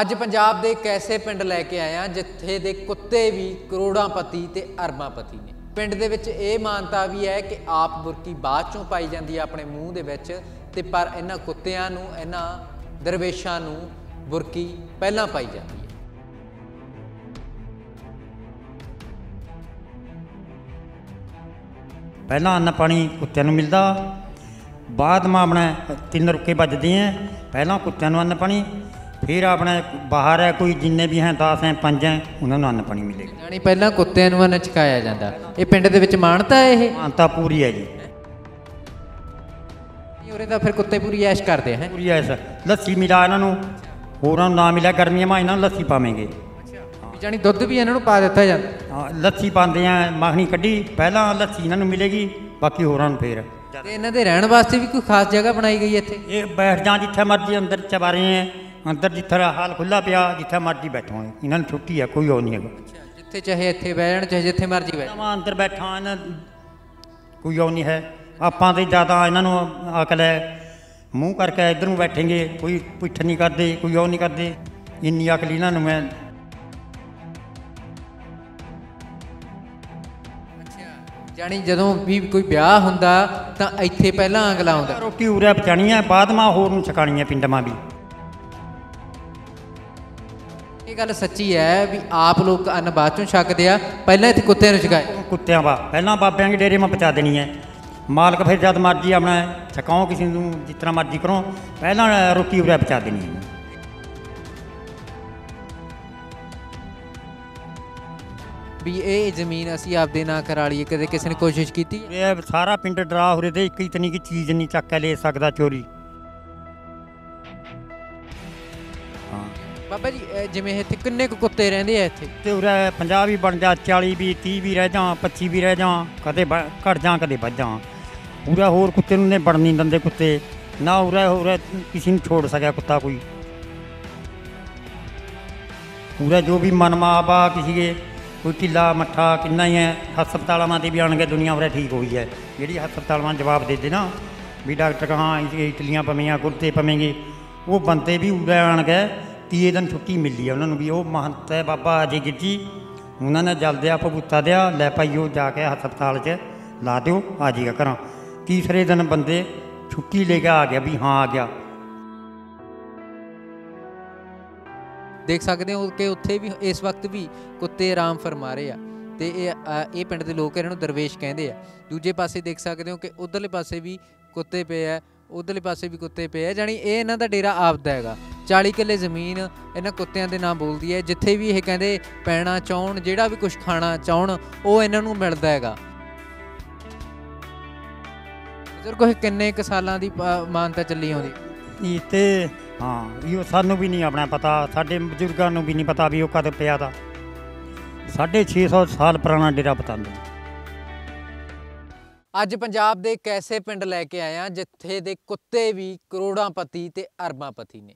ਅੱਜ ਪੰਜਾਬ ਦੇ ਕੈਸੇ ਪਿੰਡ ਲੈ ਕੇ ਆਇਆ ਜਿੱਥੇ ਦੇ ਕੁੱਤੇ ਵੀ ਪਤੀ ਤੇ ਪਤੀ ਨੇ ਪਿੰਡ ਦੇ ਵਿੱਚ ਇਹ ਮਾਨਤਾ ਵੀ ਹੈ ਕਿ ਆਪ ਬੁਰਕੀ ਬਾਅਦ ਚੋਂ ਪਾਈ ਜਾਂਦੀ ਹੈ ਆਪਣੇ ਮੂੰਹ ਦੇ ਵਿੱਚ ਤੇ ਪਰ ਇਹਨਾਂ ਕੁੱਤਿਆਂ ਨੂੰ ਇਹਨਾਂ ਦਰਵੇਸ਼ਾਂ ਨੂੰ ਬੁਰਕੀ ਪਹਿਲਾਂ ਪਾਈ ਜਾਂਦੀ ਹੈ ਪਹਿਲਾਂ ਅੰਨ ਪਾਣੀ ਕੁੱਤਿਆਂ ਨੂੰ ਮਿਲਦਾ ਬਾਅਦ ਮਾ ਆਪਣਾ ਤਿੰਨ ਰੁਕੇ ਵੱਜਦੀਆਂ ਪਹਿਲਾਂ ਕੁੱਤਿਆਂ ਨੂੰ ਅੰਨ ਪਾਣੀ ਫਿਰ ਆਪਣੇ ਬਾਹਰ ਹੈ ਕੋਈ ਜਿੰਨੇ ਵੀ ਹੈ 10 ਹੈ 5 ਹੈ ਉਹਨਾਂ ਨੂੰ ਅੰਨ ਪਾਣੀ ਮਿਲੇਗਾ ਯਾਨੀ ਪਹਿਲਾਂ ਕੁੱਤਿਆਂ ਨੂੰ ਅੰਨ ਚਕਾਇਆ ਜਾਂਦਾ ਇਹ ਪਿੰਡ ਦੇ ਵਿੱਚ ਮਾਨਤਾ ਹੈ ਇਹ ਮਾਨਤਾ ਪੂਰੀ ਹੈ ਜੀ ਉਰੇ ਤਾਂ ਫਿਰ ਕੁੱਤੇ ਪੂਰੀ ਐਸ਼ ਕਰਦੇ ਹੈ ਪੂਰੀ ਐਸ਼ ਲੱਸੀ ਮਿਲਾ ਇਹਨਾਂ ਨੂੰ ਹੋਰਾਂ ਨੂੰ ਨਾ ਮਿਲਿਆ ਗਰਮੀਆਂ ਮਾ ਇਹਨਾਂ ਨੂੰ ਲੱਸੀ ਪਾਵੇਂਗੇ ਜਾਨੀ ਦੁੱਧ ਵੀ ਇਹਨਾਂ ਨੂੰ ਪਾ ਦਿੱਤਾ ਜਾਂਦਾ ਲੱਸੀ ਪਾਉਂਦੇ ਆ ਮੱਖਣੀ ਕੱਢੀ ਪਹਿਲਾਂ ਲੱਸੀ ਇਹਨਾਂ ਨੂੰ ਮਿਲੇਗੀ ਬਾਕੀ ਹੋਰਾਂ ਨੂੰ ਫੇਰ ਤੇ ਇਹਨਾਂ ਦੇ ਰਹਿਣ ਵਾਸਤੇ ਵੀ ਕੋਈ ਖਾਸ ਜਗ੍ਹਾ ਬਣਾਈ ਗਈ ਇੱਥੇ ਇਹ ਬੈਠ ਜਾਂ ਜਿੱਥੇ ਮਰਜ਼ੀ ਅੰਦਰ ਚਵਾਰੇ ਆ ਅੰਦਰ ਜਿੱਥੇ ਹਾਲ ਖੁੱਲਾ ਪਿਆ ਜਿੱਥੇ ਮਰਜੀ ਬੈਠੋ ਇਹਨਾਂ ਨੂੰ ਛੁੱਟੀ ਆ ਕੋਈ ਹੋ ਨਹੀਂ ਹੈਗਾ ਜਿੱਥੇ ਚਾਹੇ ਇੱਥੇ ਬੈਠਣ ਚਾਹੇ ਜਿੱਥੇ ਮਰਜੀ ਬੈਠੋ ਮੈਂ ਅੰਦਰ ਬੈਠਾ ਇਹਨਾਂ ਕੋਈ ਹੋ ਨਹੀਂ ਹੈ ਆਪਾਂ ਤੇ ਜ਼ਿਆਦਾ ਇਹਨਾਂ ਨੂੰ ਅਕਲ ਹੈ ਮੂੰਹ ਕਰਕੇ ਇਧਰ ਨੂੰ ਬੈਠेंगे ਕੋਈ ਪੁੱਠ ਨਹੀਂ ਕਰਦੇ ਕੋਈ ਉਹ ਨਹੀਂ ਕਰਦੇ ਇੰਨੀ ਅਕਲ ਇਹਨਾਂ ਨੂੰ ਮੈਂ ਜਾਣੀ ਜਦੋਂ ਵੀ ਕੋਈ ਵਿਆਹ ਹੁੰਦਾ ਤਾਂ ਇੱਥੇ ਪਹਿਲਾਂ ਅੰਗਲਾ ਆਉਂਦਾ ਰੋਟੀ ਉਰੇ ਪਚਾਣੀਆਂ ਬਾਦਮਾ ਹੋਰ ਨੂੰ ਛਕਾਣੀਆਂ ਪਿੰਡਾਂ ਮਾ ਵੀ ਗੱਲ ਸੱਚੀ ਹੈ ਵੀ ਆਪ ਲੋਕ ਅੰਨ ਬਾਅਦ ਚੋਂ ਛਕਦੇ ਆ ਪਹਿਲਾਂ ਇੱਥੇ ਕੁੱਤੇ ਨੂੰ ਛਕਾਏ ਕੁੱਤਿਆਂ ਵਾ ਪਹਿਲਾਂ ਬਾਬਿਆਂ ਦੇ ਡੇਰੇ ਮੈਂ ਪਹੁੰਚਾ ਦੇਣੀ ਹੈ ਮਾਲਕ ਫਿਰ ਜਦ ਮਰਜੀ ਆਪਣਾ ਛਕਾਉ ਕਿਸੇ ਨੂੰ ਜਿੰਨਾ ਮਰਜੀ ਕਰੋ ਪਹਿਲਾਂ ਰੋਟੀ ਉਰੇ ਪਹੁੰਚਾ ਦੇਣੀ ਹੈ ਵੀ ਇਹ ਜ਼ਮੀਨ ਅਸੀਂ ਆਪਦੇ ਨਾਂ ਕਰਾ ਲਈਏ ਕਦੇ ਕਿਸੇ ਨੇ ਕੋਸ਼ਿਸ਼ ਕੀਤੀ ਇਹ ਸਾਰਾ ਪਿੰਡ ਡਰਾ ਹੋਰੇ ਤੇ ਇੱਕ ਹੀ ਤਨੀ ਕੀ ਚੀਜ਼ ਨਹੀਂ ਚੱਕ ਕੇ ਲੈ ਸਕਦਾ ਚੋਰੀ ਬਾਬਾ ਜੀ ਇਹ ਜਿਵੇਂ ਇੱਥੇ ਕਿੰਨੇ ਕੁ ਕੁੱਤੇ ਰਹਿੰਦੇ ਆ ਇੱਥੇ ਤੇ ਪੰਜਾਬ 50 ਵੀ ਬਣ ਜਾ 40 ਵੀ 30 ਵੀ ਰਹਿ ਜਾ 25 ਵੀ ਰਹਿ ਜਾ ਕਦੇ ਘਟ ਜਾ ਕਦੇ ਵੱਧ ਜਾ ਪੂਰਾ ਹੋਰ ਕੁੱਤੇ ਨੂੰ ਨੇ ਬੜਨੀ ਦਿੰਦੇ ਕੁੱਤੇ ਨਾ ਉਰੇ ਹੋਰ ਕਿਸੇ ਨੂੰ ਛੋੜ ਸਕਿਆ ਕੁੱਤਾ ਕੋਈ ਪੂਰਾ ਜੋ ਵੀ ਮਨਮਾਪਾ ਕਿਸੇ ਦੇ ਕੋਈ ਢਿੱਲਾ ਮੱਠਾ ਕਿੰਨਾ ਹੀ ਹੈ ਹਸਪਤਾਲਾਂ ਦੀ ਵੀ ਆਣ ਕੇ ਦੁਨੀਆ ਉਰੇ ਠੀਕ ਹੋਈ ਹੈ ਜਿਹੜੀ ਹਸਪਤਾਲਾਂ ਜਵਾਬ ਦੇ ਦੇਣਾ ਨਾ ਵੀ ਡਾਕਟਰ ਕਹਾਂ ਇਟਲੀਆਂ ਪਵੇਂਗੇ ਕੁੱਤੇ ਪਵੇਂਗੇ ਉਹ ਬੰਦੇ ਵੀ ਉਰੇ ਆਣ ਕੇ ਤੀਏ ਦਿਨ ਛੁੱਟੀ ਮਿਲੀ ਉਹਨਾਂ ਨੂੰ ਵੀ ਉਹ ਮਹੰਤ ਹੈ ਬਾਬਾ ਅਜੇ ਗਿੱਜੀ ਉਹਨਾਂ ਨੇ ਜਲਦਿਆ ਭਬੂਤਾ ਦਿਆ ਲੈ ਪਾਈਓ ਜਾ ਕੇ ਹਸਪਤਾਲ 'ਚ ਲਾ ਦਿਓ ਆ ਜੀਗਾ ਘਰਾਂ ਤੀਸਰੇ ਦਿਨ ਬੰਦੇ ਛੁੱਟੀ ਲੈ ਕੇ ਆ ਗਿਆ ਵੀ ਹਾਂ ਆ ਗਿਆ ਦੇਖ ਸਕਦੇ ਹੋ ਕਿ ਉੱਥੇ ਵੀ ਇਸ ਵਕਤ ਵੀ ਕੁੱਤੇ ਆਰਾਮ ਫਰਮਾ ਰਹੇ ਆ ਤੇ ਇਹ ਇਹ ਪਿੰਡ ਦੇ ਲੋਕ ਇਹਨਾਂ ਨੂੰ ਦਰਵੇਸ਼ ਕਹਿੰਦੇ ਆ ਦੂਜੇ ਪਾਸੇ ਦੇਖ ਸਕਦੇ ਹੋ ਕਿ ਉਧਰਲੇ ਪਾਸੇ ਵੀ ਕੁੱਤੇ ਪਏ ਆ ਉਧਰਲੇ ਪਾਸੇ ਵੀ ਕੁੱਤੇ ਪਏ ਆ ਜਾਨੀ ਇਹ ਇਹਨਾਂ ਦਾ ਡੇਰਾ ਆਪਦਾ ਹੈਗਾ 40 ਕਿੱਲੇ ਜ਼ਮੀਨ ਇਹਨਾਂ ਕੁੱਤਿਆਂ ਦੇ ਨਾਮ ਬੋਲਦੀ ਹੈ ਜਿੱਥੇ ਵੀ ਇਹ ਕਹਿੰਦੇ ਪੈਣਾ ਚਾਹਣ ਜਿਹੜਾ ਵੀ ਕੁਝ ਖਾਣਾ ਚਾਹਣ ਉਹ ਇਹਨਾਂ ਨੂੰ ਮਿਲਦਾ ਹੈਗਾ ਜਰ ਕੋਈ ਕਿੰਨੇ ਕ ਸਾਲਾਂ ਦੀ ਮਾਨਤਾ ਚੱਲੀ ਆਉਂਦੀ ਇੱਥੇ ਹਾਂ ਇਹ ਸਾਨੂੰ ਵੀ ਨਹੀਂ ਆਪਣਾ ਪਤਾ ਸਾਡੇ ਬਜ਼ੁਰਗਾਂ ਨੂੰ ਵੀ ਨਹੀਂ ਪਤਾ ਵੀ ਉਹ ਕਦ ਪਿਆ ਦਾ 650 ਸਾਲ ਪੁਰਾਣਾ ਡੇਰਾ ਪਤੰਦ ਅੱਜ ਪੰਜਾਬ ਦੇ ਕੈਸੇ ਪਿੰਡ ਲੈ ਕੇ ਆਇਆ ਜਿੱਥੇ ਦੇ ਕੁੱਤੇ ਵੀ ਪਤੀ ਤੇ ਪਤੀ ਨੇ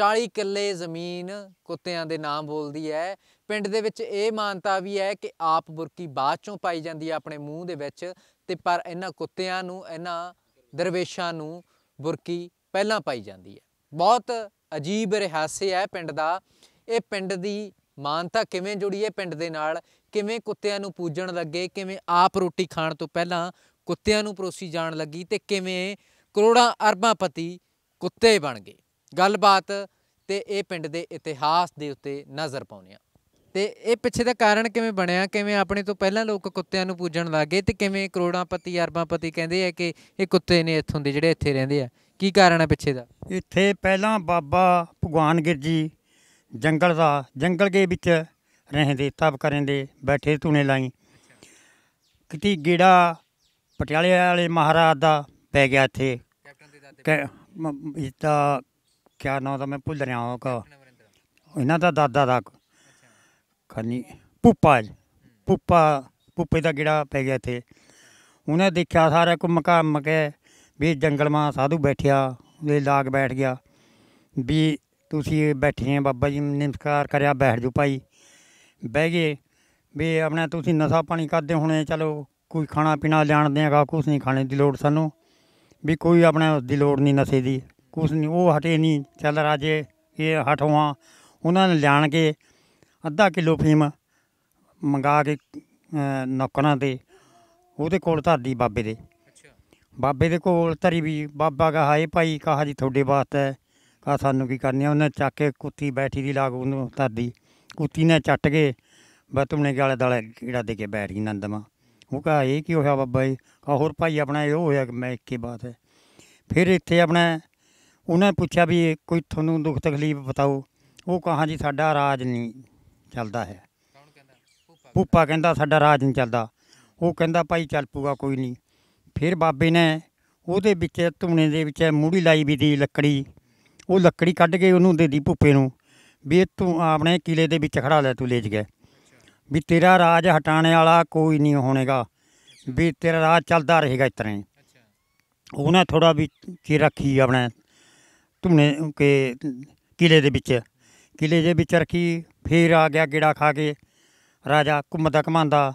40 ਕਿੱਲੇ ਜ਼ਮੀਨ ਕੁੱਤਿਆਂ ਦੇ ਨਾਮ ਬੋਲਦੀ ਹੈ ਪਿੰਡ ਦੇ ਵਿੱਚ ਇਹ ਮਾਨਤਾ ਵੀ ਹੈ ਕਿ ਆਪ ਬੁਰਕੀ ਬਾਅਦ ਚੋਂ ਪਾਈ ਜਾਂਦੀ ਹੈ ਆਪਣੇ ਮੂੰਹ ਦੇ ਵਿੱਚ ਤੇ ਪਰ ਇਹਨਾਂ ਕੁੱਤਿਆਂ ਨੂੰ ਇਹਨਾਂ ਦਰਵੇਸ਼ਾਂ ਨੂੰ ਬੁਰਕੀ ਪਹਿਲਾਂ ਪਾਈ ਜਾਂਦੀ ਹੈ ਬਹੁਤ ਅਜੀਬ ਰਿਹਾਸੇ ਹੈ ਪਿੰਡ ਦਾ ਇਹ ਪਿੰਡ ਦੀ ਮਾਨਤਾ ਕਿਵੇਂ ਜੁੜੀ ਪਿੰਡ ਦੇ ਨਾਲ ਕਿਵੇਂ ਕੁੱਤਿਆਂ ਨੂੰ ਪੂਜਣ ਲੱਗੇ ਕਿਵੇਂ ਆਪ ਰੋਟੀ ਖਾਣ ਤੋਂ ਪਹਿਲਾਂ ਕੁੱਤਿਆਂ ਨੂੰ ਪਰੋਸੀ ਜਾਣ ਲੱਗੀ ਤੇ ਕਿਵੇਂ ਕਰੋੜਾਂ ਅਰਬਾਂ ਪਤੀ ਕੁੱਤੇ ਬਣ ਗਏ ਗੱਲਬਾਤ ਤੇ ਇਹ ਪਿੰਡ ਦੇ ਇਤਿਹਾਸ ਦੇ ਉੱਤੇ ਨਜ਼ਰ ਪਾਉਂਦੇ ਆ ਤੇ ਇਹ ਪਿੱਛੇ ਦਾ ਕਾਰਨ ਕਿਵੇਂ ਬਣਿਆ ਕਿਵੇਂ ਆਪਣੇ ਤੋਂ ਪਹਿਲਾਂ ਲੋਕ ਕੁੱਤਿਆਂ ਨੂੰ ਪੂਜਣ ਲੱਗੇ ਤੇ ਕਿਵੇਂ ਕਰੋੜਾਂ ਪਤੀ ਅਰਬਾਂ ਪਤੀ ਕਹਿੰਦੇ ਆ ਕਿ ਇਹ ਕੁੱਤੇ ਨੇ ਇੱਥੋਂ ਦੇ ਜਿਹੜੇ ਇੱਥੇ ਰਹਿੰਦੇ ਆ ਕੀ ਕਾਰਨ ਹੈ ਪਿੱਛੇ ਦਾ ਇੱਥੇ ਪਹਿਲਾਂ ਬਾਬਾ ਭਗਵਾਨ ਗਿਰਜੀ ਜੰਗਲ ਦਾ ਜੰਗਲ ਦੇ ਵਿੱਚ ਰਹਿੰਦੇ ਤਪ ਕਰਦੇ ਬੈਠੇ ਧੂਨੇ ਲਾਈ ਕਿਤੇ ਗੇੜਾ ਪਟਿਆਲੇ ਵਾਲੇ ਮਹਾਰਾਜ ਦਾ ਪੈ ਗਿਆ ਇੱਥੇ ਦਾ ਕਿਆ ਨਾਮ ਦਾ ਮੈਂ ਭੁੱਲ ਰਿਹਾ ਹਾਂ ਕਾ ਇਹਨਾਂ ਦਾ ਦਾਦਾ ਦਾ ਖਨੀ ਪੁੱਪਾ ਪੁੱਪਾ ਪੁੱਪੇ ਦਾ ਗੇੜਾ ਪੈ ਗਿਆ ਇੱਥੇ ਉਹਨੇ ਦੇਖਿਆ ਸਾਰਾ ਕੁ ਮਕਾ ਮਕੇ ਵੀ ਜੰਗਲ ਮਾ ਸਾਧੂ ਬੈਠਿਆ ਉਹਦੇ ਲਾਗ ਬੈਠ ਗਿਆ ਵੀ ਤੁਸੀਂ ਬੈਠੇ ਆ ਬਾਬਾ ਜੀ ਨਮਸਕਾਰ ਕਰਿਆ ਬੈਠ ਜਾਓ ਭਾਈ ਬਹਿ ਗਏ ਵੀ ਆਪਣਾ ਤੁਸੀਂ ਨਸ਼ਾ ਪਾਣੀ ਕਰਦੇ ਹੋਣੇ ਚਲੋ ਕੋਈ ਖਾਣਾ ਪੀਣਾ ਲਿਆਣਦੇ ਹੈਗਾ ਕੁਛ ਨਹੀਂ ਖਾਣੇ ਦੀ ਲੋੜ ਸਾਨੂੰ ਵੀ ਕੋਈ ਆਪਣਾ ਉਸ ਦੀ ਲੋੜ ਨਹੀਂ ਨਸ਼ੇ ਦੀ ਕੁਛ ਨਹੀਂ ਉਹ ਹਟੇ ਨਹੀਂ ਚੱਲ ਰਾਜੇ ਇਹ ਹਟਵਾ ਉਹਨਾਂ ਨੇ ਲਿਆਣ ਕੇ ਅੱਧਾ ਕਿਲੋ ਫੀਮ ਮੰਗਾ ਕੇ ਨੌਕਰਾਂ ਦੇ ਉਹਦੇ ਕੋਲ ਧਰਦੀ ਬਾਬੇ ਦੇ ਬਾਬੇ ਦੇ ਕੋਲ ਧਰੀ ਵੀ ਬਾਬਾ ਕਹਾਏ ਭਾਈ ਕਹਾ ਜੀ ਤੁਹਾਡੇ ਵਾਸਤੇ ਆ ਸਾਨੂੰ ਕੀ ਕਰਨੀ ਉਹਨੇ ਚੱਕ ਕੇ ਕੁੱਤੀ ਬੈਠੀ ਦੀ ਲਾਗ ਉਹਨੂੰ ਧਰਦੀ ਕੁੱਤੀ ਨੇ ਚੱਟ ਕੇ ਬਤਮਨੇ ਗਾਲੇ ਦਾਲੇ ਕੀੜਾ ਦੇ ਕੇ ਬੈਠ ਗਈ ਨੰਦਮਾ ਉਹ ਕਹਾ ਇਹ ਕੀ ਹੋਇਆ ਬਾਬਾ ਜੀ ਆ ਹੋਰ ਭਾਈ ਆਪਣਾ ਇਹ ਹੋਇਆ ਕਿ ਮੈਂ ਇੱਕੇ ਬਾਤ ਹੈ ਫਿਰ ਇੱਥੇ ਆਪਣਾ ਉਹਨੇ ਪੁੱਛਿਆ ਵੀ ਕੋਈ ਤੁਹਾਨੂੰ ਦੁੱਖ ਤਕਲੀਫ ਬਤਾਓ ਉਹ ਕਹਾ ਜੀ ਸਾਡਾ ਰਾਜ ਨਹੀਂ ਚੱਲਦਾ ਹੈ ਪੂਪਾ ਕਹਿੰਦਾ ਸਾਡਾ ਰਾਜ ਨਹੀਂ ਚੱਲਦਾ ਉਹ ਕਹਿੰਦਾ ਭਾਈ ਚੱਲ ਪੂਗਾ ਕੋਈ ਨਹੀਂ ਫਿਰ ਬਾਬੇ ਨੇ ਉਹਦੇ ਵਿੱਚ ਧੂਣੇ ਦੇ ਵਿੱਚ ਮੂੜੀ ਲਾਈ ਵੀ ਦੀ ਲੱਕੜੀ ਉਹ ਲੱਕੜੀ ਕੱਢ ਕੇ ਉਹਨੂੰ ਦੇ ਦੀ ਭੁੱਪੇ ਨੂੰ ਵੀ ਇਹ ਤੂੰ ਆਪਣੇ ਕਿਲੇ ਦੇ ਵਿੱਚ ਖੜਾ ਲੈ ਤੂੰ ਲੇਜ ਗਿਆ ਵੀ ਤੇਰਾ ਰਾਜ ਹਟਾਣੇ ਵਾਲਾ ਕੋਈ ਨਹੀਂ ਹੋਣੇਗਾ ਵੀ ਤੇਰਾ ਰਾਜ ਚੱਲਦਾ ਰਹੇਗਾ ਇਤਨੇ ਉਹਨੇ ਥੋੜਾ ਵੀ ਕੀ ਰੱਖੀ ਆਪਣੇ ਤੁਮਨੇ ਕੇ ਕਿਲੇ ਦੇ ਵਿੱਚ ਕਿਲੇ ਦੇ ਵਿੱਚ ਰੱਖੀ ਫੇਰ ਆ ਗਿਆ ਗੇੜਾ ਖਾ ਕੇ ਰਾਜਾ ਘੁੰਮਦਾ ਘਮਾਂਦਾ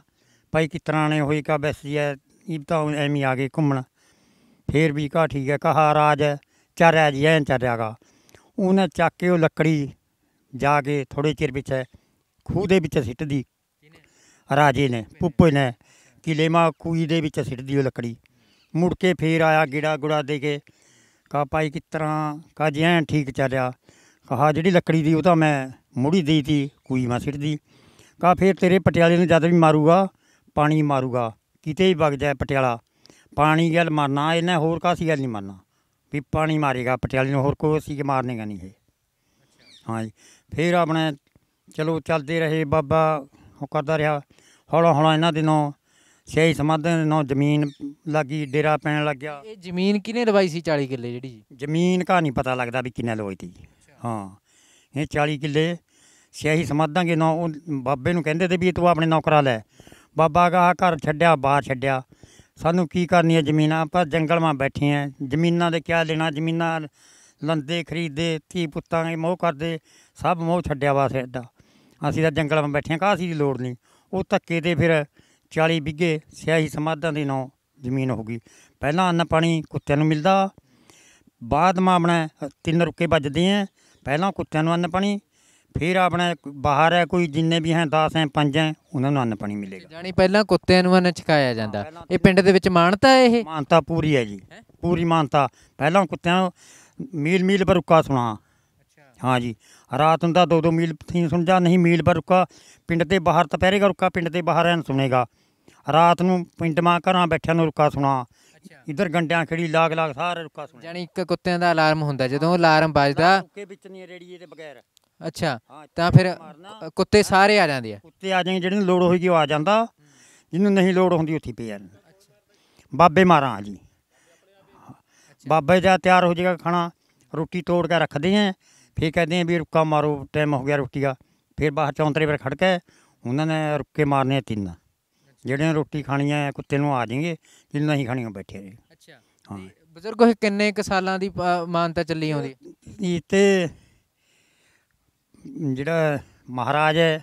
ਭਾਈ ਕਿਤਨਾ ਨੇ ਹੋਈ ਕਾ ਬੈਸੀ ਐ ਇਹ ਤਾਂ ਐਵੇਂ ਆ ਗਏ ਘੁੰਮਣ ਫੇਰ ਵੀ ਕਾ ਠੀਕ ਹੈ ਕਹਾ ਰਾਜ ਹੈ ਚਾਰਿਆ जैन चरा गा ਉਹਨੇ ਚੱਕ ਕੇ ਉਹ ਲੱਕੜੀ ਜਾ ਕੇ ਥੋੜੇ ਚਿਰ ਵਿੱਚ ਖੂਹ ਦੇ ਵਿੱਚ ਸਿੱਟਦੀ ਰਾਜੇ ਨੇ ਪੁੱਪੇ ਨੇ ਕਿਲੇਮਾ ਕੂਈ ਦੇ ਵਿੱਚ ਸਿੱਟਦੀ ਉਹ ਲੱਕੜੀ ਮੁੜ ਕੇ ਫੇਰ ਆਇਆ ਗਿੜਾ ਗੁੜਾ ਦੇ ਕੇ ਕਾ ਪਾਈ ਕਿ ਤਰ੍ਹਾਂ ਕਾ ਐਂ ਠੀਕ ਚੱਲਿਆ ਕਹਾ ਜਿਹੜੀ ਲੱਕੜੀ ਦੀ ਉਹ ਤਾਂ ਮੈਂ ਮੁੜੀ ਦੀ ਤੀ ਕੂਈ ਮਾ ਸਿੱਟਦੀ ਕਾ ਫੇਰ ਤੇਰੇ ਪਟਿਆਲੇ ਨੂੰ ਜਦ ਵੀ ਮਾਰੂਗਾ ਪਾਣੀ ਮਾਰੂਗਾ ਕਿਤੇ ਹੀ ਵਗ ਜਾਏ ਪਟਿਆਲਾ ਪਾਣੀ ਗੱਲ ਮਰਨਾ ਇਹਨੇ ਹੋਰ ਕਾਸੀ ਗੱਲ ਨਹੀਂ ਮਰਨਾ ਵੀ ਪਾਣੀ ਮਾਰੇਗਾ ਪਟਿਆਲੇ ਨੂੰ ਹੋਰ ਕੋਈ ਸੀ ਕਿ ਮਾਰਨੇਗਾ ਨਹੀਂ ਇਹ ਹਾਂਜੀ ਫਿਰ ਆਪਣੇ ਚਲੋ ਚੱਲਦੇ ਰਹੇ ਬਾਬਾ ਉਹ ਕਰਦਾ ਰਿਹਾ ਹੌਲਾ ਹੌਲਾ ਇਹਨਾਂ ਦਿਨੋਂ ਸਹੀ ਸਮਾਧਾਂ ਦੇ ਨਾਲ ਜ਼ਮੀਨ ਲੱਗੀ ਡੇਰਾ ਪੈਣ ਲੱਗਿਆ ਇਹ ਜ਼ਮੀਨ ਕਿਨੇ ਦਵਾਈ ਸੀ 40 ਕਿੱਲੇ ਜਿਹੜੀ ਜ਼ਮੀਨ ਕਾ ਨਹੀਂ ਪਤਾ ਲੱਗਦਾ ਵੀ ਕਿੰਨੇ ਲੋਈ ਤੀ ਹਾਂ ਇਹ 40 ਕਿੱਲੇ ਸਹੀ ਸਮਾਧਾਂ ਕੇ ਨਾ ਉਹ ਬਾਬੇ ਨੂੰ ਕਹਿੰਦੇ ਤੇ ਵੀ ਤੂੰ ਆਪਣੇ ਨੌਕਰਾ ਲੈ ਬਾਬਾ ਕਾ ਘਰ ਛੱਡਿਆ ਬਾਹਰ ਛੱਡਿਆ ਸਾਨੂੰ ਕੀ ਕਰਨੀ ਹੈ ਜ਼ਮੀਨਾਂ ਆਪਾਂ ਜੰਗਲ 'ਮਾ ਬੈਠੇ ਆ ਜ਼ਮੀਨਾਂ ਦੇ ਕਿਆ ਲੈਣਾ ਜ਼ਮੀਨਾਂ ਲੰਦੇ ਖਰੀਦੇ ਧੀ ਪੁੱਤਾਂ ਦੇ ਮੋਹ ਕਰਦੇ ਸਭ ਮੋਹ ਛੱਡਿਆ ਵਾ ਸਾਡਾ ਅਸੀਂ ਤਾਂ ਜੰਗਲ 'ਮਾ ਬੈਠੇ ਆ ਅਸੀਂ ਦੀ ਲੋੜ ਨਹੀਂ ਉਹ ਤੱਕੇ ਤੇ ਫਿਰ 40 ਵਿੱਗੇ ਸਿਆਹੀ ਸਮਾਧਾਂ ਦੇ ਨਾਂ ਜ਼ਮੀਨ ਹੋ ਗਈ ਪਹਿਲਾਂ ਅੰਨ ਪਾਣੀ ਕੁੱਤਿਆਂ ਨੂੰ ਮਿਲਦਾ ਬਾਅਦ ਮਾ ਆਪਣਾ ਤਿੰਨ ਰੁਕੇ ਵੱਜਦੇ ਆ ਪਹਿਲਾਂ ਕੁੱਤਿਆਂ ਨੂੰ ਅੰਨ ਪਾਣੀ ਫਿਰ ਆਪਣੇ ਬਾਹਰ ਹੈ ਕੋਈ ਜਿੰਨੇ ਵੀ ਹੈ 10 ਹੈ 5 ਹੈ ਉਹਨਾਂ ਨੂੰ ਅੰਨ ਪਾਣੀ ਮਿਲੇਗਾ ਜਾਨੀ ਪਹਿਲਾਂ ਕੁੱਤਿਆਂ ਨੂੰ ਅੰਨ ਛਕਾਇਆ ਜਾਂਦਾ ਇਹ ਪਿੰਡ ਦੇ ਵਿੱਚ ਮਾਨਤਾ ਹੈ ਇਹ ਮਾਨਤਾ ਪੂਰੀ ਹੈ ਜੀ ਪੂਰੀ ਮਾਨਤਾ ਪਹਿਲਾਂ ਕੁੱਤਿਆਂ ਮੀਲ ਮੀਲ ਪਰ ਰੁਕਾ ਸੁਣਾ ਹਾਂ ਜੀ ਰਾਤ ਨੂੰ ਤਾਂ 2-2 ਮੀਲ ਥੀ ਸਮਝਾ ਨਹੀਂ ਮੀਲ ਪਰ ਰੁਕਾ ਪਿੰਡ ਦੇ ਬਾਹਰ ਦੁਪਹਿਰੇ ਦਾ ਰੁਕਾ ਪਿੰਡ ਦੇ ਬਾਹਰ ਐਨ ਸੁਣੇਗਾ ਰਾਤ ਨੂੰ ਪਿੰਡ ਮਾ ਘਰਾਂ ਬੈਠਿਆਂ ਨੂੰ ਰੁਕਾ ਸੁਣਾ ਇਧਰ ਗੰਡਿਆਂ ਖੜੀ ਲਾਗ ਲਾਗ ਸਾਰੇ ਰੁਕਾ ਸੁਣਾ ਜਾਨੀ ਇੱਕ ਕੁੱਤਿਆਂ ਦਾ ਅਲਾਰਮ ਹੁੰਦਾ ਜਦੋਂ ਅਲਾਰਮ ਵੱਜਦਾ ਰੁੱਕੇ ਵਿੱਚ ਨਹੀਂ ਰੇੜੀਏ ਦੇ ਬਗੈਰ ਅੱਛਾ ਤਾਂ ਫਿਰ ਕੁੱਤੇ ਸਾਰੇ ਆ ਜਾਂਦੇ ਆ ਕੁੱਤੇ ਆ ਜਾਂਦੇ ਜਿਹੜੇ ਲੋੜ ਹੋਈ ਉਹ ਆ ਜਾਂਦਾ ਜਿਹਨੂੰ ਨਹੀਂ ਲੋੜ ਹੁੰਦੀ ਉੱਥੇ ਪਈ ਜਾਂਦਾ ਬਾਬੇ ਮਾਰਾਂ ਆ ਜੀ ਬਾਬੇ ਦਾ ਤਿਆਰ ਹੋ ਜਾਏਗਾ ਖਾਣਾ ਰੋਟੀ ਤੋੜ ਕੇ ਰੱਖਦੇ ਆ ਫੇਰ ਕਹਿੰਦੇ ਆ ਵੀ ਰੁੱਕਾ ਮਾਰੋ ਟਾਈਮ ਹੋ ਗਿਆ ਰੋਟੀ ਦਾ ਫਿਰ ਬਾਹਰ ਚੌਂਤਰੇ ਪਰ ਖੜ ਕੇ ਉਹਨਾਂ ਨੇ ਰੁੱਕੇ ਮਾਰਨੇ ਆ ਤਿੰਨ ਜਿਹੜੇ ਰੋਟੀ ਖਾਣੀ ਆ ਕੁੱਤੇ ਨੂੰ ਆ ਜਾਣਗੇ ਜਿਹਨਾਂ ਨਹੀਂ ਖਾਣੀ ਉਹ ਬੈਠੇ ਰਹੇ ਅੱਛਾ ਹਾਂ ਬਜ਼ੁਰਗੋ ਕਿੰਨੇ ਕਿਸਾਲਾਂ ਸਾਲਾਂ ਦੀ ਮਾਨਤਾ ਚੱਲੀ ਆਉਂਦੀ ਇਹ ਤੇ ਜਿਹੜਾ ਮਹਾਰਾਜ ਹੈ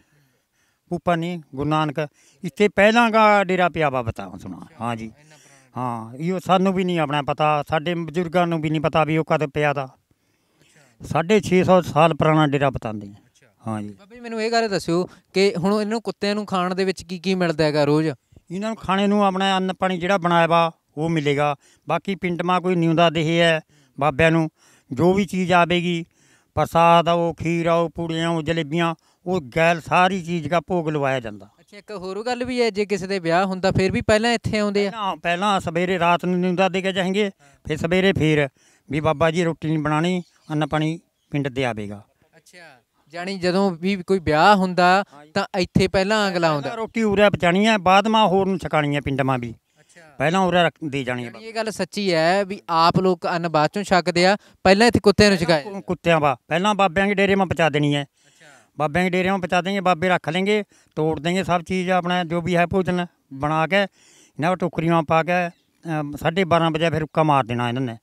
ਪੂਪਾ ਨਹੀਂ ਗੁਰੂ ਨਾਨਕ ਇੱਥੇ ਪਹਿਲਾਂ ਦਾ ਡੇਰਾ ਪਿਆ ਵਾ ਸੁਣਾ ਹਾਂਜੀ ਹਾਂ ਇਹੋ ਸਾਨੂੰ ਵੀ ਨਹੀਂ ਆਪਣਾ ਪਤਾ ਸਾਡੇ ਬਜ਼ੁਰਗਾਂ ਨੂੰ ਵੀ ਨਹੀਂ ਪਤਾ ਵੀ ਉਹ ਕਦ ਪਿਆ ਦਾ 650 ਸਾਲ ਪੁਰਾਣਾ ਡੇਰਾ ਬਤਾਉਂਦੇ ਹਾਂਜੀ ਬਾਬਾ ਜੀ ਮੈਨੂੰ ਇਹ ਗੱਲ ਦੱਸਿਓ ਕਿ ਹੁਣ ਇਹਨੂੰ ਕੁੱਤਿਆਂ ਨੂੰ ਖਾਣ ਦੇ ਵਿੱਚ ਕੀ ਕੀ ਮਿਲਦਾ ਹੈਗਾ ਰੋਜ਼ ਇਹਨਾਂ ਨੂੰ ਖਾਣੇ ਨੂੰ ਆਪਣਾ ਅੰਨ ਪਾਣੀ ਜਿਹੜਾ ਬਣਾਇਆ ਵਾ ਉਹ ਮਿਲੇਗਾ ਬਾਕੀ ਪਿੰਡ ਮਾ ਕੋਈ ਨਿਉਂਦਾ ਦੇਹੇ ਹੈ ਬਾਬਿਆਂ ਨੂੰ ਜੋ ਵੀ ਚੀਜ਼ ਆਵੇਗੀ ਪ੍ਰਸਾਦ ਉਹ ਖੀਰ ਉਹ ਪੂੜੀਆਂ ਉਹ ਜਲੇਬੀਆਂ ਉਹ ਗੈਲ ਸਾਰੀ ਚੀਜ਼ ਦਾ ਭੋਗ ਲਵਾਇਆ ਜਾਂਦਾ ਅੱਛਾ ਇੱਕ ਹੋਰ ਗੱਲ ਵੀ ਹੈ ਜੇ ਕਿਸੇ ਦੇ ਵਿਆਹ ਹੁੰਦਾ ਫਿਰ ਵੀ ਪਹਿਲਾਂ ਇੱਥੇ ਆਉਂਦੇ ਆ ਹਾਂ ਪਹਿਲਾਂ ਸਵੇਰੇ ਰਾਤ ਨੂੰ ਨਿੰਦਾ ਦੇ ਕੇ ਜਾਣਗੇ ਫਿਰ ਸਵੇਰੇ ਫੇਰ ਵੀ ਬਾਬਾ ਜੀ ਰੋਟੀ ਨਹੀਂ ਬਣਾਣੀ ਅੰਨ ਪਾਣੀ ਪਿੰਡ ਤੇ ਆਵੇਗਾ ਅੱਛਾ ਜਾਨੀ ਜਦੋਂ ਵੀ ਕੋਈ ਵਿਆਹ ਹੁੰਦਾ ਤਾਂ ਇੱਥੇ ਪਹਿਲਾਂ ਅਗਲਾ ਆਉਂਦਾ ਰੋਟੀ ਉਰੇ ਪਚਾਣੀ ਆ ਬਾਅਦ ਹੋਰ ਨੂੰ ਛਕਾਣੀ ਆ ਪਿੰਡਾਂ ਮਾ ਵੀ ਪਹਿਲਾਂ ਉਰੇ ਦੇ ਜਾਣੀ ਇਹ ਗੱਲ ਸੱਚੀ ਹੈ ਵੀ ਆਪ ਲੋਕ ਅੰਨ ਬਾਅਦ ਚੋਂ ਛੱਕਦੇ ਆ ਪਹਿਲਾਂ ਇੱਥੇ ਕੁੱਤਿਆਂ ਨੂੰ ਛਕਾਏ ਕੁੱਤਿਆਂ ਵਾ ਪਹਿਲਾਂ ਬਾਬਿਆਂ ਦੇ ਡੇਰੇ ਮਾਂ ਪਹੁੰਚਾ ਦੇਣੀ ਹੈ ਬਾਬਿਆਂ ਦੇ ਡੇਰੇ ਮਾਂ ਪਹੁੰਚਾ ਦੇਣਗੇ ਬਾਬੇ ਰੱਖ ਲੈਣਗੇ ਤੋੜ ਦੇਣਗੇ ਸਭ ਚੀਜ਼ ਆਪਣਾ ਜੋ ਵੀ ਹੈ ਭੋਜਨ ਬਣਾ ਕੇ ਇਹਨਾਂ ਟੋਕਰੀਆਂ ਪਾ ਕੇ ਸਾਢੇ 12 ਵਜੇ ਫਿਰ ਉੱਕਾ ਮਾਰ ਦੇਣਾ ਇਹਨਾਂ ਨੇ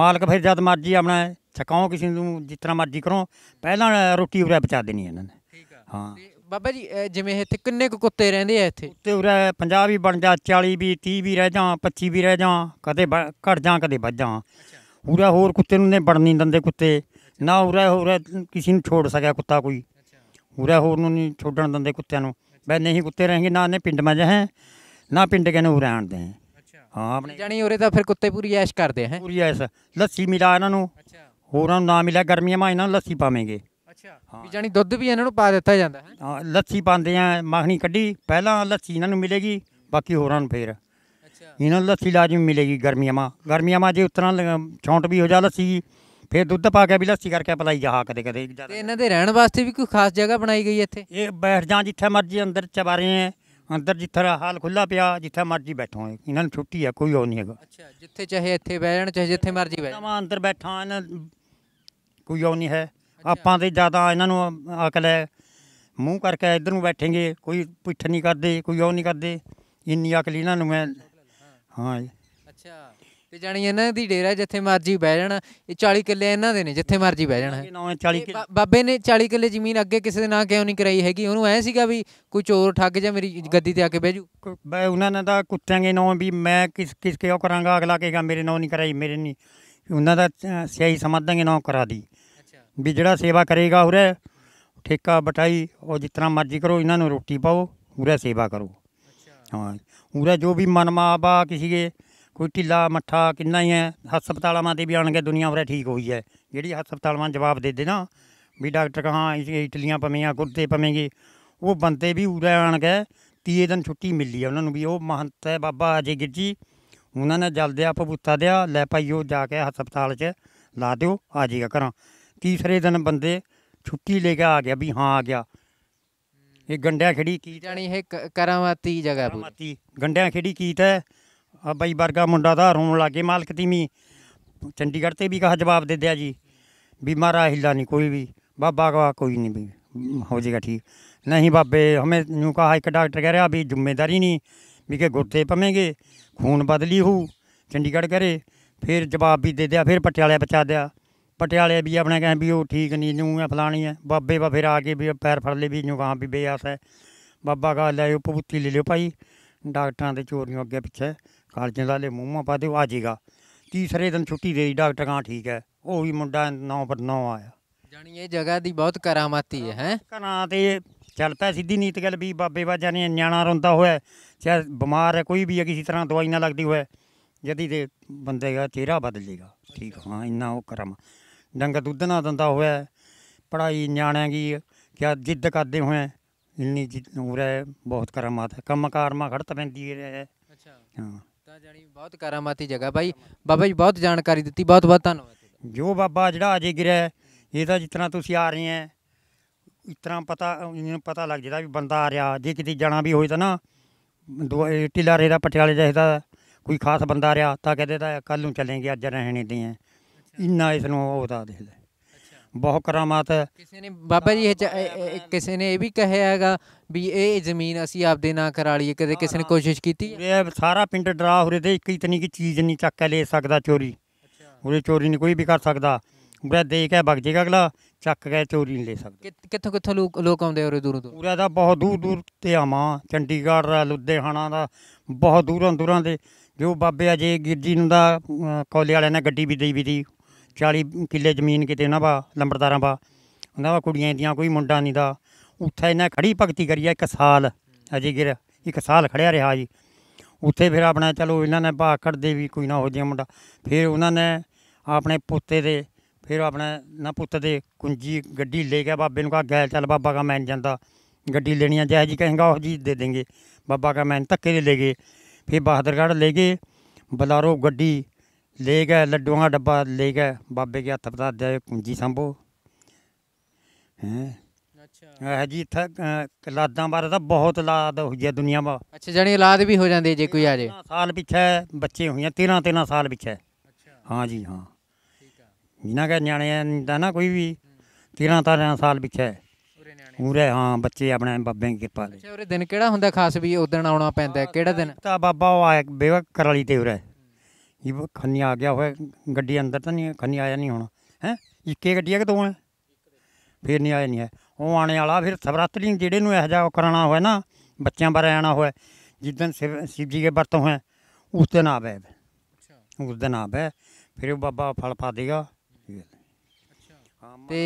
ਮਾਲਕ ਫਿਰ ਜਦ ਮਰਜੀ ਆਪਣਾ ਛਕਾਓ ਕਿਸੇ ਨੂੰ ਜਿਸ ਤਰ੍ਹਾਂ ਮਰਜੀ ਕਰੋ ਪਹਿਲਾਂ ਰੋਟੀ ਉਰੇ ਪਹੁੰਚਾ ਦੇਣੀ ਇਹਨਾਂ ਨੇ ਹਾਂ ਬਾਬਾ ਜੀ ਜਿਵੇਂ ਇੱਥੇ ਕਿੰਨੇ ਕੁ ਕੁੱਤੇ ਰਹਿੰਦੇ ਆ ਇੱਥੇ ਤੇ ਉਰੇ 50 ਵੀ ਬਣ ਜਾ 40 ਵੀ 30 ਵੀ ਰਹਿ ਜਾ 25 ਵੀ ਰਹਿ ਜਾ ਕਦੇ ਘਟ ਜਾ ਕਦੇ ਵੱਧ ਜਾ ਉਰੇ ਹੋਰ ਕੁੱਤੇ ਨੂੰ ਨੇ ਬੜਨੀ ਦਿੰਦੇ ਕੁੱਤੇ ਨਾ ਉਰੇ ਹੋਰ ਕਿਸੇ ਨੂੰ ਛੋੜ ਸਕਿਆ ਕੁੱਤਾ ਕੋਈ ਉਰੇ ਹੋਰ ਨੂੰ ਨਹੀਂ ਛੋੜਣ ਦਿੰਦੇ ਕੁੱਤਿਆਂ ਨੂੰ ਬਈ ਨਹੀਂ ਕੁੱਤੇ ਰਹਿਣਗੇ ਨਾ ਨੇ ਪਿੰਡ ਮੈਂ ਹੈ ਨਾ ਪਿੰਡ ਕੇ ਨੂੰ ਉਰੇ ਆਣਦੇ ਦੇ ਹਾਂ ਆਪਣੇ ਜਾਣੀ ਉਰੇ ਤਾਂ ਫਿਰ ਕੁੱਤੇ ਪੂਰੀ ਐਸ਼ ਕਰਦੇ ਹੈ ਪੂਰੀ ਐਸ ਲੱਸੀ ਮਿਲਾ ਇਹਨਾਂ ਨੂੰ ਅੱਛਾ ਹੋਰਾਂ ਨੂੰ ਨਾ ਮਿਲਿਆ ਗਰਮੀਆਂ ਮਾ ਇਹਨਾਂ ਨੂੰ ਲੱਸੀ ਪਾਵੇਂਗੇ ਅੱਛਾ ਵੀ ਜਾਨੀ ਦੁੱਧ ਵੀ ਇਹਨਾਂ ਨੂੰ ਪਾ ਦਿੱਤਾ ਜਾਂਦਾ ਹੈ ਹਾਂ ਲੱਸੀ ਪਾਉਂਦੇ ਆ ਮੱਖਣੀ ਕੱਢੀ ਪਹਿਲਾਂ ਲੱਸੀ ਇਹਨਾਂ ਨੂੰ ਮਿਲੇਗੀ ਬਾਕੀ ਹੋਰਾਂ ਨੂੰ ਫੇਰ ਅੱਛਾ ਇਹਨਾਂ ਨੂੰ ਲੱਸੀ ਲਾਜ਼ਮੀ ਮਿਲੇਗੀ ਗਰਮੀਆਂ ਮਾ ਗਰਮੀਆਂ ਮਾ ਜੇ ਉਤਰਾਂ ਛੌਂਟ ਵੀ ਹੋ ਜਾ ਲੱਸੀ ਫੇਰ ਦੁੱਧ ਪਾ ਕੇ ਵੀ ਲੱਸੀ ਕਰਕੇ ਪਲਾਈ ਜਾ ਕਦੇ ਕਦੇ ਤੇ ਇਹਨਾਂ ਦੇ ਰਹਿਣ ਵਾਸਤੇ ਵੀ ਕੋਈ ਖਾਸ ਜਗ੍ਹਾ ਬਣਾਈ ਗਈ ਇੱਥੇ ਇਹ ਬੈਠ ਜਾਂ ਜਿੱਥੇ ਮਰਜ਼ੀ ਅੰਦਰ ਚਵਾਰੇ ਐ ਅੰਦਰ ਜਿੱਥੇ ਹਾਲ ਖੁੱਲਾ ਪਿਆ ਜਿੱਥੇ ਮਰਜ਼ੀ ਬੈਠੋ ਇਹਨਾਂ ਨੂੰ ਛੁੱਟੀ ਆ ਕੋਈ ਹੋ ਨਹੀਂ ਹੈਗਾ ਅੱਛਾ ਜਿੱਥੇ ਚਾਹੇ ਇੱਥੇ ਬਹਿ ਜਾਣ ਚਾਹੇ ਜਿੱਥੇ ਮਰਜ਼ੀ ਬਹਿ ਅੰਦਰ ਬੈਠਾ ਕੋਈ ਹੋ ਨਹੀਂ ਹੈ ਆਪਾਂ ਤੇ ਜ਼ਿਆਦਾ ਇਹਨਾਂ ਨੂੰ ਅਕਲ ਹੈ ਮੂੰਹ ਕਰਕੇ ਇੱਧਰ ਨੂੰ ਬੈਠेंगे ਕੋਈ ਪੁੱਠ ਨਹੀਂ ਕਰਦੇ ਕੋਈ ਉਹ ਨਹੀਂ ਕਰਦੇ ਇੰਨੀ ਅਕਲ ਇਹਨਾਂ ਨੂੰ ਹੈ ਹਾਂ ਜੀ ਅੱਛਾ ਤੇ ਜਾਣੀ ਇਹਨਾਂ ਦੀ ਡੇਰਾ ਜਿੱਥੇ ਮਰਜੀ ਬਹਿ ਜਾਣਾ ਇਹ 40 ਕਿੱਲੇ ਇਹਨਾਂ ਦੇ ਨੇ ਜਿੱਥੇ ਮਰਜੀ ਬਹਿ ਜਾਣਾ ਬਾਬੇ ਨੇ 40 ਕਿੱਲੇ ਜ਼ਮੀਨ ਅੱਗੇ ਕਿਸੇ ਦੇ ਨਾਂ ਕਿਉਂ ਨਹੀਂ ਕਰਾਈ ਹੈਗੀ ਉਹਨੂੰ ਐ ਸੀਗਾ ਵੀ ਕੋਈ ਚੋਰ ਠੱਗ ਜਾਂ ਮੇਰੀ ਗੱਦੀ ਤੇ ਆ ਕੇ ਬਹਿ ਜੂ ਬਈ ਉਹਨਾਂ ਨੇ ਤਾਂ ਕੁੱਟਾਂਗੇ ਨਾਂ ਵੀ ਮੈਂ ਕਿਸ ਕਿਸ ਕੇ ਉਹ ਕਰਾਂਗਾ ਅਗਲਾ ਕਹੇਗਾ ਮੇਰੇ ਨਾਂ ਨਹੀਂ ਕਰਾਈ ਮੇਰੇ ਨਹੀਂ ਉਹਨਾਂ ਦਾ ਸਿਆਹੀ ਸਮਝਦਾਂਗੇ ਨਾਂ ਕਰਾ ਦੀ ਵੀ ਜਿਹੜਾ ਸੇਵਾ ਕਰੇਗਾ ਉਹਰੇ ਠੇਕਾ ਬਟਾਈ ਉਹ ਜਿੰਨਾ ਮਰਜ਼ੀ ਕਰੋ ਇਹਨਾਂ ਨੂੰ ਰੋਟੀ ਪਾਓ ਉਹਰੇ ਸੇਵਾ ਕਰੋ ਹਾਂ ਉਹਰੇ ਜੋ ਵੀ ਮਨਮਾਵਾ ਕਿਸੇ ਦੇ ਕੋਈ ਢਿੱਲਾ ਮੱਠਾ ਕਿੰਨਾ ਹੀ ਹੈ ਹਸਪਤਾਲਾਂ ਮਾਂ ਤੇ ਵੀ ਆਣ ਕੇ ਦੁਨੀਆ ਉਹਰੇ ਠੀਕ ਹੋਈ ਹੈ ਜਿਹੜੀ ਹਸਪਤਾਲਾਂ ਜਵਾਬ ਦੇ ਦੇ ਨਾ ਵੀ ਡਾਕਟਰ ਕਹਾਂ ਇਟਲੀਆਂ ਪਵੇਂਆਂ ਗੁਰਦੇ ਪਵੇਂਗੇ ਉਹ ਬੰਦੇ ਵੀ ਉਹਰੇ ਆਣ ਕੇ ਤੀਏ ਦਿਨ ਛੁੱਟੀ ਮਿਲੀ ਹੈ ਉਹਨਾਂ ਨੂੰ ਵੀ ਉਹ ਮਹੰਤ ਹੈ ਬਾਬਾ ਅਜੇ ਗਿਰਜੀ ਉਹਨਾਂ ਨੇ ਜਲਦਿਆ ਪਬੂਤਾ ਦਿਆ ਲੈ ਭਾਈ ਉਹ ਜਾ ਕੇ ਹਸਪਤਾਲ 'ਚ ਲਾ ਦਿਓ ਆ ਜਾਏਗਾ ਘਰਾਂ ਤੀਸਰੇ ਦਿਨ ਬੰਦੇ ਛੁੱਟੀ ਲੈ ਕੇ ਆ ਗਿਆ ਵੀ ਹਾਂ ਆ ਗਿਆ ਇਹ ਗੰਡਿਆਂ ਖੇੜੀ ਕੀ ਜਾਣੀ ਇਹ ਕਰਾਵਤੀ ਜਗਾ ਜਗ੍ਹਾ ਪੂਰੀ ਗੰਡਿਆਂ ਖੇੜੀ ਕੀਤਾ ਹੈ। ਆ ਬਾਈ ਵਰਗਾ ਮੁੰਡਾ ਦਾ ਰੋਣ ਲੱਗੇ ਮਾਲਕ ਤੀਵੀਂ ਚੰਡੀਗੜ੍ਹ ਤੇ ਵੀ ਕਹਾ ਜਵਾਬ ਦੇ ਦਿਆ ਜੀ ਵੀ ਮਾਰਾ ਹਿੱਲਾ ਨਹੀਂ ਕੋਈ ਵੀ ਬਾਬਾ ਕਾ ਕੋਈ ਨਹੀਂ ਵੀ ਹੋ ਜਾਏਗਾ ਠੀਕ ਨਹੀਂ ਬਾਬੇ ਹਮੇ ਨੂੰ ਕਹਾ ਇੱਕ ਡਾਕਟਰ ਕਹਿ ਰਿਹਾ ਵੀ ਜ਼ਿੰਮੇਦਾਰੀ ਨਹੀਂ ਵੀ ਕਿ ਗੁੱਟੇ ਪਵੇਂਗੇ ਖੂਨ ਬਦਲੀ ਹੋ ਚੰਡੀਗੜ੍ਹ ਕਰੇ ਫਿਰ ਜਵਾਬ ਵੀ ਦੇ ਦਿਆ ਫਿਰ ਪਟਿਆਲੇ ਬਚਾ ਦਿਆ ਪਟਿਆਲੇ ਵੀ ਆਪਣੇ ਕਹਿੰਦੇ ਉਹ ਠੀਕ ਨਹੀਂ नहीं यूँ ਹੈ फलानी है बाबे बा फिर आके भी पैर फड़ ले भी ਵੀ कहाँ ਵੀ बेआस ਹੈ ਬਾਬਾ ਕਾ ਲੈ ਪੁੱਤੀ ਲੈ ਲਿਓ ਭਾਈ ਡਾਕਟਰਾਂ ਦੇ ਚੋਰੀਆਂ ਅੱਗੇ ਪਿੱਛੇ ਕਾਲਜਾਂ ਦਾ ਲੈ ਮੂੰਹਾਂ ਪਾ ਦੇ ਆ ਜੀਗਾ ਤੀਸਰੇ ਦਿਨ ਛੁੱਟੀ ਦੇ ਦੀ ਡਾਕਟਰ ਕਾ ਠੀਕ ਹੈ ਉਹ ਵੀ ਮੁੰਡਾ ਨੌ ਪਰ ਨੌ ਆਇਆ ਜਾਨੀ ਇਹ ਜਗ੍ਹਾ ਦੀ ਬਹੁਤ ਕਰਾਮਾਤੀ ਹੈ ਹੈ ਕਨਾ ਤੇ ਚੱਲ ਪੈ ਸਿੱਧੀ ਨੀਤ ਗੱਲ ਵੀ ਬਾਬੇ ਬਾ ਜਾਨੀ ਨਿਆਣਾ ਰੋਂਦਾ ਹੋਇਆ ਚਾਹ ਬਿਮਾਰ ਹੈ ਕੋਈ ਵੀ ਹੈ ਕਿਸੇ ਤਰ੍ਹਾਂ ਦਵਾਈ ਨਾ ਲੱਗਦੀ ਹੋਇਆ ਜਦੀ ਤੇ ਬੰਦੇ ਦਾ ਚਿਹਰਾ ਬਦਲ ਜੇਗਾ ਠੀਕ ਹਾਂ ਇੰਨਾ ਉਹ ਕਰਮ ਡੰਗਾ ਦੁੱਧ ਨਾ ਦਿੰਦਾ ਹੋਇਆ ਪੜਾਈ ਨਿਆਣਿਆਂ ਦੀ ਕਿਆ ਜਿੱਦ ਕਰਦੇ ਹੋਏ ਇੰਨੀ ਜਿੱਦ ਹੋ ਹੈ ਬਹੁਤ ਕਰਾਮਾਤ ਹੈ ਕਾਰਮਾ ਮਾ ਖੜਤ ਪੈਂਦੀ ਹੈ ਅੱਛਾ ਹਾਂ ਤਾਂ ਜਾਨੀ ਬਹੁਤ ਕਰਾਮਾਤੀ ਜਗ੍ਹਾ ਬਾਈ ਬਾਬਾ ਜੀ ਬਹੁਤ ਜਾਣਕਾਰੀ ਦਿੱਤੀ ਬਹੁਤ ਬਹੁਤ ਧੰਨਵਾਦ ਜੋ ਬਾਬਾ ਜਿਹੜਾ ਅਜੇ ਗਿਰਿਆ ਇਹ ਤਾਂ ਜਿਤਨਾ ਤੁਸੀਂ ਆ ਰਹੇ ਹੈ ਇਤਨਾ ਪਤਾ ਇਹਨੂੰ ਪਤਾ ਲੱਗ ਜਦਾ ਵੀ ਬੰਦਾ ਆ ਰਿਹਾ ਜੇ ਕਿਤੇ ਜਾਣਾ ਵੀ ਹੋਈ ਤਾਂ ਨਾ ਟਿਲਾਰੇ ਦਾ ਪਟਿਆਲੇ ਦਾ ਕੋਈ ਖਾਸ ਬੰਦਾ ਰਿਹਾ ਤਾਂ ਕਹਦੇ ਤਾਂ ਕੱਲ ਨੂੰ ਚੱਲेंगे ਅੱਜ ਰਹਿਣੇ ਦੇ ਹੈ ਇੰਨਾ ਇਸ ਨੂੰ ਉਹਦਾ ਦੇਖ ਲੈ ਬਹੁਤ ਕਰਾਮਾਤ ਹੈ ਕਿਸੇ ਨੇ ਬਾਬਾ ਜੀ ਕਿਸੇ ਨੇ ਇਹ ਵੀ ਕਹਿਆਗਾ ਹੈਗਾ ਵੀ ਇਹ ਜ਼ਮੀਨ ਅਸੀਂ ਆਪਦੇ ਨਾਂ ਕਰਾ ਲਈਏ ਕਦੇ ਕਿਸੇ ਨੇ ਕੋਸ਼ਿਸ਼ ਕੀਤੀ ਇਹ ਸਾਰਾ ਪਿੰਡ ਡਰਾ ਰਿਹਾ ਤੇ ਇੱਕ ਇਤਨੀ ਕੀ ਚੀਜ਼ ਨਹੀਂ ਚੱਕ ਕੇ ਲੈ ਸਕਦਾ ਚੋਰੀ ਉਰੇ ਚੋਰੀ ਨਹੀਂ ਕੋਈ ਵੀ ਕਰ ਸਕਦਾ ਉਰੇ ਦੇ ਕੇ ਵਗ ਜੇਗਾ ਅਗਲਾ ਚੱਕ ਕੇ ਚੋਰੀ ਨਹੀਂ ਲੈ ਸਕਦਾ ਕਿੱਥੋਂ ਕਿੱਥੋਂ ਲੋਕ ਲੋਕ ਆਉਂਦੇ ਔਰ ਦੂਰੋਂ ਦੂਰ ਉਰੇ ਦਾ ਬਹੁਤ ਦੂਰ ਦੂਰ ਤੇ ਆਵਾਂ ਚੰਡੀਗੜ੍ਹ ਦਾ ਲੁਧਿਆਣਾ ਦਾ ਬਹੁਤ ਦੂਰਾਂ ਦੂਰਾਂ ਦੇ ਜੋ ਬਾਬੇ ਅਜੇ ਗਿਰਜੀ ਨੂੰ ਦਾ ਕੋਲੇ ਵਾਲਿਆਂ ਨੇ ਗੱਡੀ ਵੀ ਦੇਈ ਵੀ ਦੀ 40 ਕਿੱਲੇ ਜ਼ਮੀਨ ਕਿਤੇ ਉਹਨਾਂ ਬਾ ਲੰਬੜਦਾਰਾਂ ਬਾ ਉਹਨਾਂ ਦਾ ਕੁੜੀਆਂ ਦੀਆਂ ਕੋਈ ਮੁੰਡਾ ਨਹੀਂ ਦਾ ਉੱਥੇ ਇਹਨਾਂ ਖੜੀ ਭਗਤੀ ਕਰੀ ਆ ਇੱਕ ਸਾਲ ਅਜੇ ਗਿਰ ਇੱਕ ਸਾਲ ਖੜਿਆ ਰਿਹਾ ਜੀ ਉੱਥੇ ਫਿਰ ਆਪਣਾ ਚਲੋ ਇਹਨਾਂ ਨੇ ਭਾਖੜ ਦੇ ਵੀ ਕੋਈ ਨਾ ਹੋ ਜੀ ਮੁੰਡਾ ਫਿਰ ਉਹਨਾਂ ਨੇ ਆਪਣੇ ਪੁੱਤੇ ਦੇ ਫਿਰ ਆਪਣੇ ਨਾ ਪੁੱਤ ਦੇ ਕੁੰਜੀ ਗੱਡੀ ਲੈ ਗਿਆ ਬਾਬੇ ਨੂੰ ਕਹਾ ਗੈਲ ਚੱਲ ਬਾਬਾ ਕਾ ਮੈਂ ਜਾਂਦਾ ਗੱਡੀ ਲੈਣੀ ਆ ਜੈ ਜੀ ਕਹਿੰਗਾ ਉਹ ਜੀ ਦੇ ਦੇਂਗੇ ਬਾਬਾ ਕਾ ਮੈਂ ਧੱਕੇ ਦੇ ਲੈ ਗਏ ਫਿਰ ਬਹਾਦਰਗੜ੍ਹ ਲੈ ਗਏ ਬਲਾਰੋ ਗੱਡੀ ਲੈ ਗਏ ਲੱਡੂਆਂ ਦਾ ਡੱਬਾ ਲੈ ਗਏ ਬਾਬੇ ਦੇ ਹੱਥ ਪਤਾ ਦੇ ਕੁੰਜੀ ਸੰਭੋ ਹੈ ਅੱਛਾ ਹਾਂ ਜੀ ਇੱਥੇ ਕਲਾਦਾਂ ਬਾਰੇ ਤਾਂ ਬਹੁਤ ਲਾਦ ਹੋਈ ਹੈ ਦੁਨੀਆ ਮਾ ਅੱਛਾ ਜਣੀ ਲਾਦ ਵੀ ਹੋ ਜਾਂਦੀ ਜੇ ਕੋਈ ਆ ਜੇ ਸਾਲ ਪਿੱਛੇ ਬੱਚੇ ਹੋਈਆਂ 13 13 ਸਾਲ ਪਿੱਛੇ ਅੱਛਾ ਹਾਂ ਜੀ ਹਾਂ ਠੀਕ ਆ ਇਹਨਾਂ ਕੇ ਨਿਆਣੇ ਦਾ ਨਾ ਕੋਈ ਵੀ 13 13 ਸਾਲ ਪਿੱਛੇ ਪੂਰੇ ਨਿਆਣੇ ਉਰੇ ਹਾਂ ਬੱਚੇ ਆਪਣੇ ਬਾਬੇ ਦੀ ਕਿਰਪਾ ਲਈ ਅੱਛਾ ਉਹ ਦਿਨ ਕਿਹੜਾ ਹੁੰਦਾ ਖਾਸ ਵੀ ਦਿਨ ਆਉਣਾ ਪੈਂਦਾ ਕਿਹੜਾ ਦਿਨ ਤਾਂ ਬਾਬਾ ਉਹ ਆਇਆ ਬੇਵਕ ਕਰਾਲੀ ਤੇ ਉਰੇ ਇਹ ਖੰਨੀ ਆ ਗਿਆ ਹੋਇਆ ਗੱਡੀ ਅੰਦਰ ਤਾਂ ਨਹੀਂ ਖੰਨੀ ਆਇਆ ਨਹੀਂ ਹੋਣਾ ਹੈ ਇੱਕੇ ਗੱਡੀ ਆ ਕਿ ਦੋ ਫੇਰ ਫਿਰ ਨਹੀਂ ਆਇਆ ਨਹੀਂ ਹੈ ਉਹ ਆਣੇ ਵਾਲਾ ਫਿਰ ਸਵਰਾਤਰੀ ਜਿਹੜੇ ਨੂੰ ਇਹੋ ਜਿਹਾ ਕਰਾਣਾ ਹੋਇਆ ਨਾ ਬੱਚਿਆਂ ਬਾਰੇ ਆਣਾ ਹੋਇਆ ਜਿੱਦਨ ਸ਼ਿਵ ਜੀ ਦੇ ਵਰਤੋਂ ਹੈ ਉਸ ਦਿਨ ਆਵੇ ਅੱਛਾ ਉਸ ਦਿਨ ਆਵੇ ਫਿਰ ਉਹ ਬਾਬਾ ਫਲ ਪਾ ਦੇਗਾ ਤੇ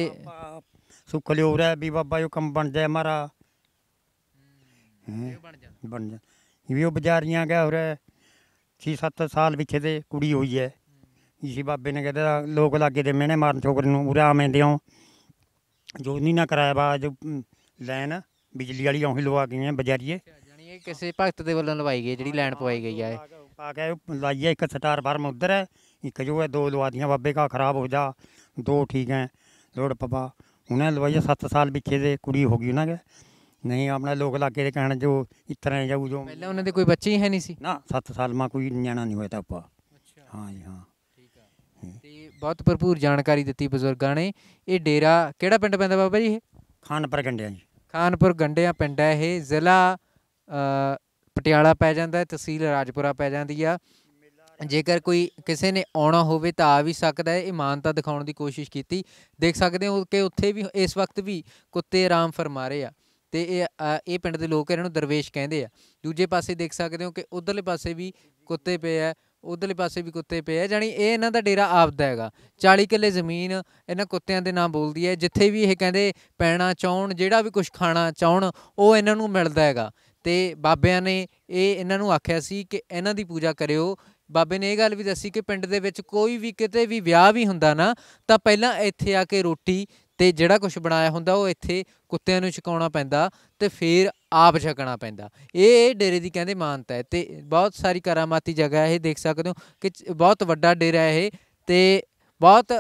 ਸੁੱਖ ਲਿਓ ਰਿਹਾ ਵੀ ਬਾਬਾ ਜੋ ਕੰਮ ਬਣ ਜਾਏ ਮਾਰਾ ਬਣ ਜਾ ਵੀ ਉਹ ਬਜ਼ਾਰੀਆਂ ਗਿਆ ਹੋ ਰਿਹਾ ਸੀ 7 ਸਾਲ ਪਿੱਛੇ ਤੇ ਕੁੜੀ ਹੋਈ ਹੈ ਜੀ ਬਾਬੇ ਨੇ ਕਹਿੰਦਾ ਲੋਕ ਲਾਗੇ ਦੇ ਮਿਹਣੇ ਮਾਰਨ ਛੋਕਰ ਨੂੰ ਉਰੇ ਆਵੇਂ ਦਿਓ ਜੋ ਨਹੀਂ ਨਾ ਕਰਾਇਆ ਬਾ ਜੋ ਲੈਣ ਬਿਜਲੀ ਵਾਲੀ ਉਹੀ ਲਵਾ ਗਈਆਂ ਬਜਾਰੀਏ ਜਾਨੀ ਇਹ ਕਿਸੇ ਭਗਤ ਦੇ ਵੱਲੋਂ ਲਵਾਈ ਗਈ ਜਿਹੜੀ ਲੈਣ ਪਵਾਈ ਗਈ ਆ ਇਹ ਪਾ ਕੇ ਲਾਈਏ ਇੱਕ ਸਟਾਰ ਫਾਰਮ ਉਧਰ ਹੈ ਇੱਕ ਜੋ ਹੈ ਦੋ ਲਵਾ ਦੀਆਂ ਬਾਬੇ ਕਾ ਖਰਾਬ ਹੋ ਜਾ ਦੋ ਠੀਕ ਹੈ ਲੋੜ ਪਪਾ ਉਹਨੇ ਲਵਾਈਆ 7 ਸਾਲ ਪਿੱਛੇ ਦੇ ਕੁੜੀ ਹੋ ਗਈ ਉਹਨਾਂ ਦੇ ਨਹੀਂ ਆਪਣਾ ਲੋਕ ਲਾਗੇ ਦੇ ਕਹਿਣ ਜੋ ਇਸ ਤਰ੍ਹਾਂ ਜਾਊ ਜੋ ਪਹਿਲਾਂ ਉਹਨਾਂ ਦੇ ਕੋਈ ਬੱਚੇ ਹੀ ਹੈ ਨਹੀਂ ਸੀ ਨਾ 7 ਸਾਲ ਮਾ ਕੋਈ ਨਿਆਣਾ ਨਹੀਂ ਹੋਇਆ ਤਾਂ ਆਪਾਂ ਅੱਛਾ ਹਾਂ ਜੀ ਹਾਂ ਠੀਕ ਆ ਤੇ ਬਹੁਤ ਭਰਪੂਰ ਜਾਣਕਾਰੀ ਦਿੱਤੀ ਬਜ਼ੁਰਗਾਂ ਨੇ ਇਹ ਡੇਰਾ ਕਿਹੜਾ ਪਿੰਡ ਪੈਂਦਾ ਬਾਬਾ ਜੀ ਇਹ ਖਾਨਪੁਰ ਗੰਡਿਆ ਜੀ ਖਾਨਪੁਰ ਗੰਡਿਆ ਪਿੰਡ ਹੈ ਇਹ ਜ਼ਿਲ੍ਹਾ ਪਟਿਆਲਾ ਪੈ ਜਾਂਦਾ ਹੈ ਤਹਿਸੀਲ ਰਾਜਪੁਰਾ ਪੈ ਜਾਂਦੀ ਆ ਜੇਕਰ ਕੋਈ ਕਿਸੇ ਨੇ ਆਉਣਾ ਹੋਵੇ ਤਾਂ ਆ ਵੀ ਸਕਦਾ ਹੈ ਇਮਾਨਤਾ ਦਿਖਾਉਣ ਦੀ ਕੋਸ਼ਿਸ਼ ਕੀਤੀ ਦੇਖ ਸਕਦੇ ਹੋ ਕਿ ਉੱਥੇ ਵੀ ਇਸ ਵਕਤ ਵੀ ਕੁੱਤੇ ਆਰਾਮ ਫਰਮਾ ਰਹੇ ਆ ਤੇ ਇਹ ਇਹ ਪਿੰਡ ਦੇ ਲੋਕ ਇਹਨਾਂ ਨੂੰ ਦਰਵੇਸ਼ ਕਹਿੰਦੇ ਆ ਦੂਜੇ ਪਾਸੇ ਦੇਖ ਸਕਦੇ ਹੋ ਕਿ ਉਧਰਲੇ ਪਾਸੇ ਵੀ ਕੁੱਤੇ ਪਏ ਆ ਉਧਰਲੇ ਪਾਸੇ ਵੀ ਕੁੱਤੇ ਪਏ ਆ ਜਾਨੀ ਇਹ ਇਹਨਾਂ ਦਾ ਡੇਰਾ ਆਪਦਾ ਹੈਗਾ 40 ਕਿੱਲੇ ਜ਼ਮੀਨ ਇਹਨਾਂ ਕੁੱਤਿਆਂ ਦੇ ਨਾਮ ਬੋਲਦੀ ਹੈ ਜਿੱਥੇ ਵੀ ਇਹ ਕਹਿੰਦੇ ਪੈਣਾ ਚਾਹਣ ਜਿਹੜਾ ਵੀ ਕੁਝ ਖਾਣਾ ਚਾਹਣ ਉਹ ਇਹਨਾਂ ਨੂੰ ਮਿਲਦਾ ਹੈਗਾ ਤੇ ਬਾਬਿਆਂ ਨੇ ਇਹ ਇਹਨਾਂ ਨੂੰ ਆਖਿਆ ਸੀ ਕਿ ਇਹਨਾਂ ਦੀ ਪੂਜਾ ਕਰਿਓ ਬਾਬੇ ਨੇ ਇਹ ਗੱਲ ਵੀ ਦੱਸੀ ਕਿ ਪਿੰਡ ਦੇ ਵਿੱਚ ਕੋਈ ਵੀ ਕਿਤੇ ਵੀ ਵਿਆਹ ਵੀ ਹੁੰਦਾ ਨਾ ਤਾਂ ਪਹਿਲਾਂ ਇੱਥੇ ਆ ਕੇ ਰੋਟੀ ਤੇ ਜਿਹੜਾ ਕੁਝ ਬਣਾਇਆ ਹੁੰਦਾ ਉਹ ਇੱਥੇ ਕੁੱਤਿਆਂ ਨੂੰ ਛਕਾਉਣਾ ਪੈਂਦਾ ਤੇ ਫਿਰ ਆਪ ਛਕਣਾ ਪੈਂਦਾ ਇਹ ਡੇਰੇ ਦੀ ਕਹਿੰਦੇ ਮਾਨਤਾ ਹੈ ਤੇ ਬਹੁਤ ਸਾਰੀ ਕਰਾਮਾਤੀ ਜਗ੍ਹਾ ਹੈ ਇਹ ਦੇਖ ਸਕਦੇ ਹੋ ਕਿ ਬਹੁਤ ਵੱਡਾ ਡੇਰਾ ਹੈ ਇਹ ਤੇ ਬਹੁਤ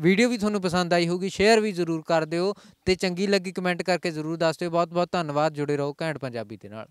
ਵੀਡੀਓ ਵੀ ਤੁਹਾਨੂੰ ਪਸੰਦ ਆਈ ਹੋਊਗੀ ਸ਼ੇਅਰ ਵੀ ਜ਼ਰੂਰ ਕਰ ਦਿਓ ਤੇ ਚੰਗੀ ਲੱਗੀ ਕਮੈਂਟ ਕਰਕੇ ਜ਼ਰੂਰ ਦੱਸ ਦਿਓ ਬਹੁਤ ਬਹੁਤ ਧੰਨਵਾਦ ਜੁੜੇ ਰਹੋ ਘੈਂਟ ਪੰਜਾਬੀ ਦੇ ਨਾਲ